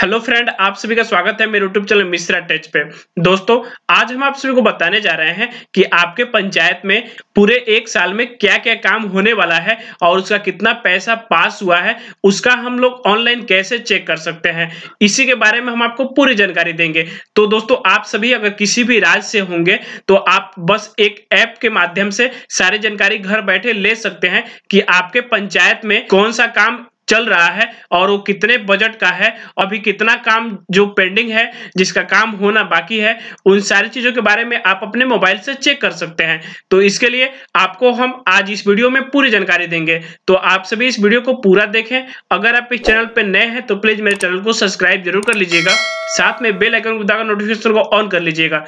hello friend आप सभी का स्वागत है मेरे यूट्यूब चैनल मिश्रा टच पे दोस्तों आज हम आप सभी को बताने जा रहे हैं कि आपके पंचायत में पूरे एक साल में क्या क्या काम होने वाला है और उसका कितना पैसा पास हुआ है उसका हम लोग ऑनलाइन कैसे चेक कर सकते हैं इसी के बारे में हम आपको पूरी जानकारी देंगे तो दोस्तों आप सभी अगर किसी भी राज्य से होंगे तो आप बस एक ऐप के माध्यम से सारी जानकारी घर बैठे ले सकते हैं कि आपके पंचायत में कौन सा काम चल रहा है और वो कितने बजट का है अभी कितना काम जो पेंडिंग है जिसका काम होना बाकी है उन सारी चीज़ों के बारे में आप अपने मोबाइल से चेक कर सकते हैं तो इसके लिए आपको हम आज इस वीडियो में पूरी जानकारी देंगे तो आप सभी इस वीडियो को पूरा देखें अगर आप इस चैनल पर नए हैं तो प्लीज़ मेरे चैनल को सब्सक्राइब जरूर कर लीजिएगा साथ में बेल आइकन को दबाकर नोटिफिकेशन को ऑन कर लीजिएगा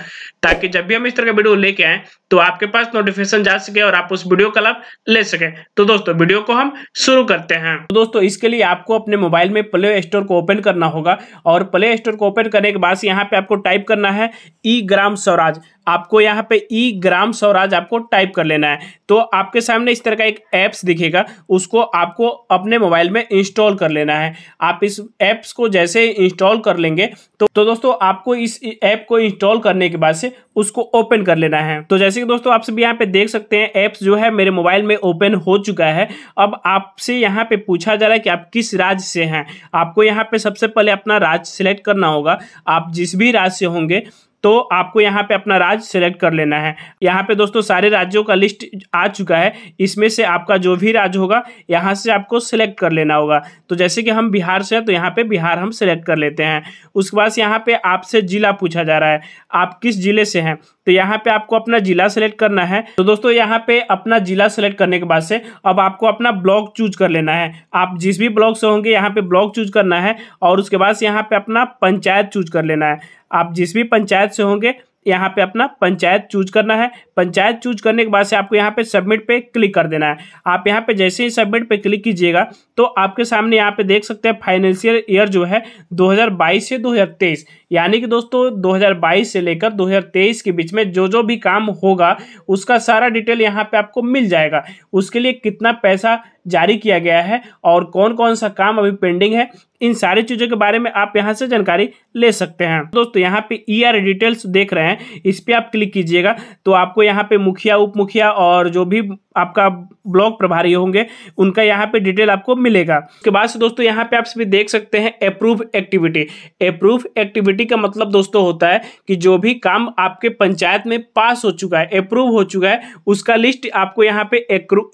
ताकि जब भी हम इस तरह का वीडियो लेके आए तो आपके पास नोटिफिकेशन जा सके और आप उस वीडियो का लाभ ले सके तो दोस्तों वीडियो को हम शुरू करते हैं तो दोस्तों इस इसके लिए आपको अपने मोबाइल में प्ले स्टोर को ओपन करना होगा और प्ले स्टोर को ओपन करने के बाद यहाँ पे आपको टाइप करना है ई ग्राम स्वराज आपको यहाँ पे ई ग्राम स्वराज आपको टाइप कर लेना है तो आपके सामने इस तरह का एक ऐप्स दिखेगा उसको आपको अपने मोबाइल में इंस्टॉल कर लेना है आप इस ऐप्स को जैसे इंस्टॉल कर लेंगे तो तो दोस्तों आपको इस ऐप को इंस्टॉल करने के बाद से उसको ओपन कर लेना है तो जैसे कि दोस्तों आप सभी यहाँ पे देख सकते हैं ऐप्स जो है मेरे मोबाइल में ओपन हो चुका है अब आपसे यहाँ पे पूछा जा रहा है कि आप किस राज्य से हैं आपको यहाँ पे सबसे पहले अपना राज्य सिलेक्ट करना होगा आप जिस भी राज्य से होंगे तो आपको यहाँ पे अपना राज्य सेलेक्ट कर लेना है यहाँ पे दोस्तों सारे राज्यों का लिस्ट आ चुका है इसमें से आपका जो भी राज्य होगा यहाँ से आपको सेलेक्ट कर लेना होगा तो जैसे कि हम बिहार से हैं तो यहाँ पे बिहार हम सेलेक्ट कर लेते हैं उसके बाद यहाँ पे आपसे ज़िला पूछा जा रहा है आप किस ज़िले से हैं तो यहाँ पे आपको अपना जिला सेलेक्ट करना है तो दोस्तों यहाँ पे अपना जिला सेलेक्ट करने के बाद से अब आपको अपना ब्लॉक चूज कर लेना है आप जिस भी ब्लॉक से होंगे यहाँ पे ब्लॉक चूज करना है और उसके बाद यहाँ पे अपना पंचायत चूज कर लेना है आप जिस भी पंचायत से होंगे यहाँ पे अपना पंचायत चूज करना है पंचायत चूज करने के बाद से आपको यहाँ पे सबमिट पे क्लिक कर देना है आप यहाँ पे जैसे ही सबमिट पे क्लिक कीजिएगा तो आपके सामने यहाँ पे देख सकते हैं फाइनेंशियल ईयर जो है 2022 से 2023 यानी कि दोस्तों 2022 से लेकर 2023 के बीच में जो जो भी काम होगा उसका सारा डिटेल यहाँ पे आपको मिल जाएगा उसके लिए कितना पैसा जारी किया गया है और कौन कौन सा काम अभी पेंडिंग है इन सारी चीज़ों के बारे में आप यहाँ से जानकारी ले सकते हैं दोस्तों यहाँ पे ई आर डिटेल्स देख रहे हैं इस पर आप क्लिक कीजिएगा तो आपको यहाँ पे मुखिया उप मुखिया और जो भी आपका ब्लॉक प्रभारी होंगे उनका यहाँ पे डिटेल आपको मिलेगा उसके बाद से दोस्तों यहाँ पे आप सभी देख सकते हैं अप्रूव एक्टिविटी अप्रूव एक्टिविटी का मतलब दोस्तों होता है कि जो भी काम आपके पंचायत में पास हो चुका है अप्रूव हो चुका है उसका लिस्ट आपको यहाँ पे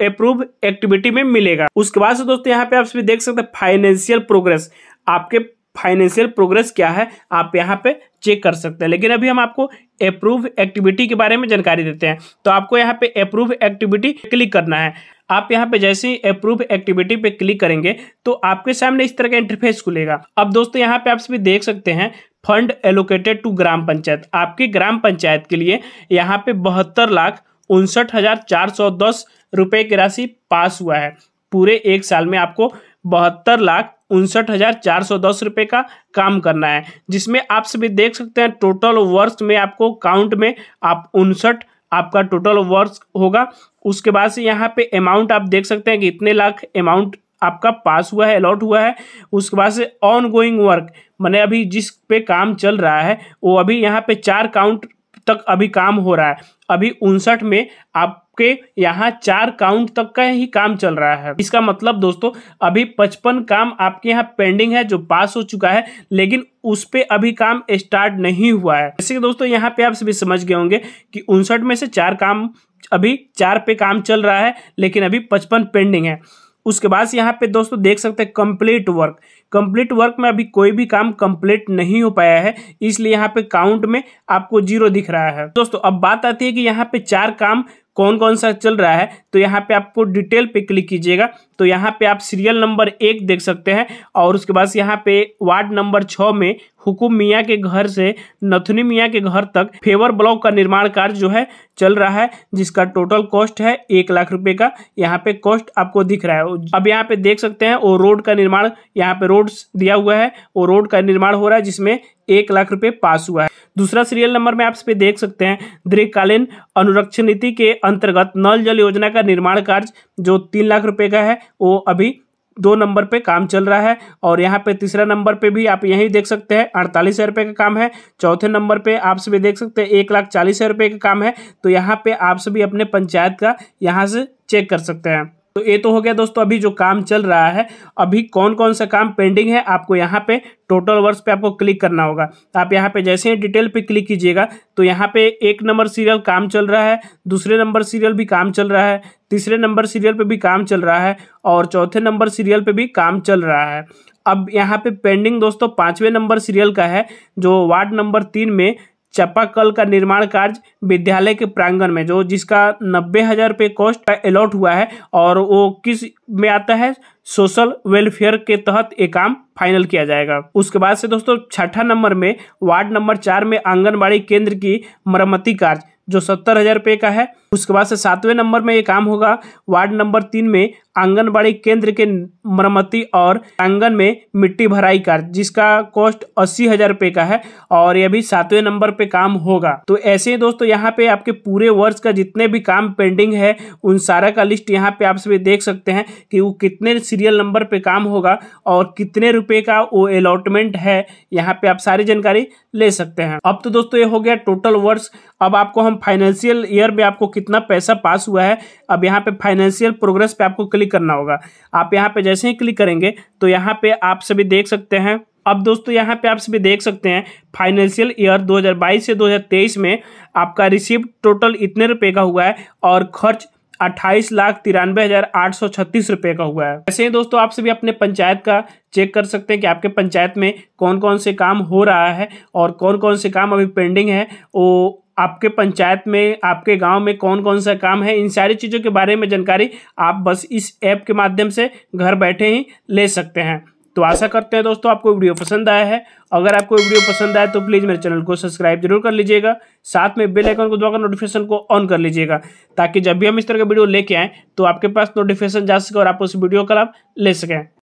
अप्रूव एक्टिविटी में मिलेगा उसके बाद से दोस्तों यहाँ पे आप सभी देख सकते हैं फाइनेंशियल प्रोग्रेस आपके फाइनेंशियल प्रोग्रेस क्या है आप यहाँ पे चेक कर सकते हैं लेकिन अभी हम आपको अप्रूव एक्टिविटी के बारे में जानकारी देते हैं तो आपको यहाँ पे अप्रूव एक्टिविटी क्लिक करना है आप यहाँ पे जैसे ही अप्रूव एक्टिविटी पे क्लिक करेंगे तो आपके सामने इस तरह का इंटरफेस खुलेगा अब दोस्तों यहाँ पे आप सभी देख सकते हैं fund allocated to gram panchayat आपके ग्राम पंचायत के लिए यहाँ पे बहत्तर लाख उनसठ हजार चार सौ दस रुपये की राशि पास हुआ है पूरे एक साल में आपको बहत्तर लाख उनसठ हज़ार चार सौ दस रुपये का काम करना है जिसमें आप सभी देख सकते हैं टोटल वर्ष में आपको काउंट में आप उनसठ आपका टोटल वर्ष होगा उसके बाद से यहाँ पे अमाउंट आप देख सकते हैं कि इतने लाख अमाउंट आपका पास हुआ है अलॉट हुआ है उसके बाद से ऑन गोइंग वर्क मैंने अभी जिस पे काम चल रहा है वो अभी यहाँ पे चार काउंट तक अभी काम हो रहा है अभी उनसठ में आप के यहाँ चार काउंट तक का ही काम चल रहा है इसका मतलब दोस्तों अभी पचपन काम आपके यहाँ पेंडिंग है जो पास हो चुका है लेकिन उस पे अभी काम स्टार्ट नहीं हुआ है जैसे कि दोस्तों यहाँ पे आप सभी समझ गए होंगे कि उनसठ में से चार काम अभी चार पे काम चल रहा है लेकिन अभी पचपन पेंडिंग है उसके बाद यहाँ पे दोस्तों देख सकते हैं कंप्लीट वर्क कंप्लीट वर्क में अभी कोई भी काम कंप्लीट नहीं हो पाया है इसलिए यहाँ पे काउंट में आपको जीरो दिख रहा है दोस्तों अब बात आती है कि यहाँ पे चार काम कौन कौन सा चल रहा है तो यहाँ पे आपको डिटेल पे क्लिक कीजिएगा तो यहाँ पे आप सीरियल नंबर एक देख सकते हैं और उसके बाद यहाँ पे वार्ड नंबर छः में हुकुम मियाँ के घर से नथुनी मियाँ के घर तक फेवर ब्लॉक का निर्माण कार्य जो है चल रहा है जिसका टोटल कॉस्ट है एक लाख रुपए का यहाँ पे कॉस्ट आपको दिख रहा है अब यहाँ पे देख सकते हैं वो रोड का निर्माण यहाँ पे रोड दिया हुआ है वो रोड का निर्माण हो रहा है जिसमें एक लाख रुपए पास हुआ है दूसरा सीरियल नंबर में आप इस पे देख सकते हैं दीर्घकालीन अनुरक्षण नीति के अंतर्गत नल जल योजना का निर्माण कार्य जो तीन लाख रुपए का है वो अभी दो नंबर पे काम चल रहा है और यहाँ पे तीसरा नंबर पे भी आप यही देख सकते हैं अड़तालीस हज़ार रुपये का काम है चौथे नंबर पे आप सभी देख सकते हैं एक लाख चालीस हज़ार रुपये का काम है तो यहाँ पे आप सभी अपने पंचायत का यहाँ से चेक कर सकते हैं तो ये तो हो गया दोस्तों अभी जो काम चल रहा है अभी कौन कौन सा काम पेंडिंग है आपको यहाँ पे टोटल वर्स पे आपको क्लिक करना होगा तो आप यहाँ पे जैसे ही डिटेल पे क्लिक कीजिएगा तो यहाँ पे एक नंबर सीरियल काम चल रहा है दूसरे नंबर सीरियल भी काम चल रहा है तीसरे नंबर सीरियल पे भी काम चल रहा है और चौथे नंबर सीरियल पर भी काम चल रहा है अब यहाँ पे पेंडिंग दोस्तों पाँचवें नंबर सीरियल का है जो वार्ड नंबर तीन में चपाकल का निर्माण कार्य विद्यालय के प्रांगण में जो जिसका नब्बे हज़ार रुपये कॉस्ट अलॉट हुआ है और वो किस में आता है सोशल वेलफेयर के तहत ये काम फाइनल किया जाएगा उसके बाद से दोस्तों छठा नंबर में वार्ड नंबर चार में आंगनबाड़ी केंद्र की मरम्मति कार्य जो सत्तर हज़ार रुपये का है उसके बाद से सातवें नंबर में ये काम होगा वार्ड नंबर तीन में आंगनबाड़ी केंद्र के मरम्मती और आंगन में मिट्टी भराई कार्य जिसका कॉस्ट अस्सी हजार रुपये का है और यह भी सातवें नंबर पे काम होगा तो ऐसे ही दोस्तों यहाँ पे आपके पूरे वर्ष का जितने भी काम पेंडिंग है उन सारा का लिस्ट यहाँ पे आप सभी देख सकते हैं कि वो कितने सीरियल नंबर पे काम होगा और कितने रुपये का वो अलॉटमेंट है यहाँ पे आप सारी जानकारी ले सकते हैं अब तो दोस्तों ये हो गया टोटल वर्ष अब आपको हम फाइनेंशियल ईयर में आपको कितना पैसा पास हुआ है अब यहाँ पे फाइनेंशियल प्रोग्रेस पे आपको क्लिक क्लिक करना होगा आप यहाँ पे जैसे ही क्लिक करेंगे तो यहाँ पे आप सभी देख सकते हैं अब दोस्तों यहाँ पे आप सभी देख सकते हैं फाइनेंशियल ईयर 2022 से 2023 में आपका रिसीव टोटल इतने रुपए का हुआ है और खर्च अट्ठाईस लाख तिरानवे हज़ार आठ सौ छत्तीस रुपये का हुआ है ऐसे ही दोस्तों आप सभी अपने पंचायत का चेक कर सकते हैं कि आपके पंचायत में कौन कौन से काम हो रहा है और कौन कौन से काम अभी पेंडिंग है वो आपके पंचायत में आपके गांव में कौन कौन सा काम है इन सारी चीज़ों के बारे में जानकारी आप बस इस ऐप के माध्यम से घर बैठे ही ले सकते हैं तो आशा करते हैं दोस्तों आपको वीडियो पसंद आया है अगर आपको वीडियो पसंद आया तो प्लीज़ मेरे चैनल को सब्सक्राइब जरूर कर लीजिएगा साथ में बेल आइकन को दबाकर नोटिफिकेशन को ऑन कर लीजिएगा ताकि जब भी हम इस तरह का वीडियो लेके आएँ तो आपके पास नोटिफिकेशन जा सके और आप उस वीडियो का लाभ ले सकें